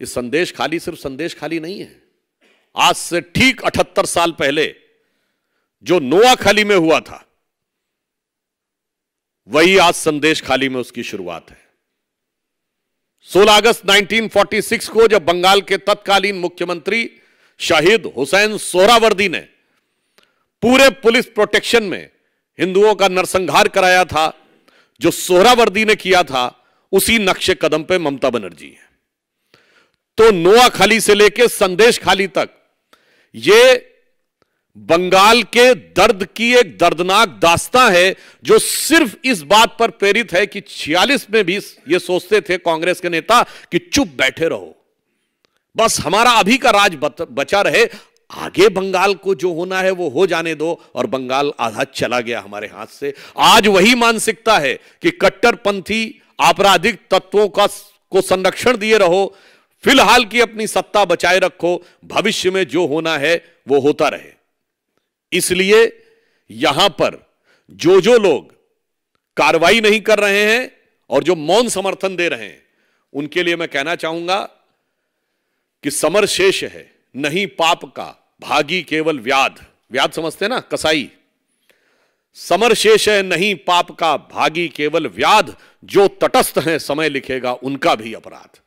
ये संदेश खाली सिर्फ संदेश खाली नहीं है आज से ठीक अठहत्तर साल पहले जो नोआ खाली में हुआ था वही आज संदेश खाली में उसकी शुरुआत है 16 अगस्त 1946 को जब बंगाल के तत्कालीन मुख्यमंत्री शहीद हुसैन सोहरावर्दी ने पूरे पुलिस प्रोटेक्शन में हिंदुओं का नरसंहार कराया था जो सोहरावर्दी ने किया था उसी नक्शे कदम पे ममता बनर्जी है तो नोआ खाली से लेकर संदेश खाली तक ये बंगाल के दर्द की एक दर्दनाक दास्ता है जो सिर्फ इस बात पर प्रेरित है कि 46 में भी ये सोचते थे कांग्रेस के नेता कि चुप बैठे रहो बस हमारा अभी का राज बचा रहे आगे बंगाल को जो होना है वो हो जाने दो और बंगाल आधा चला गया हमारे हाथ से आज वही मानसिकता है कि कट्टरपंथी आपराधिक तत्वों का को संरक्षण दिए रहो फिलहाल की अपनी सत्ता बचाए रखो भविष्य में जो होना है वो होता रहे इसलिए यहां पर जो जो लोग कार्रवाई नहीं कर रहे हैं और जो मौन समर्थन दे रहे हैं उनके लिए मैं कहना चाहूंगा कि समर शेष है नहीं पाप का भागी केवल व्याध व्याध समझते ना कसाई समर शेष है नहीं पाप का भागी केवल व्याध जो तटस्थ हैं समय लिखेगा उनका भी अपराध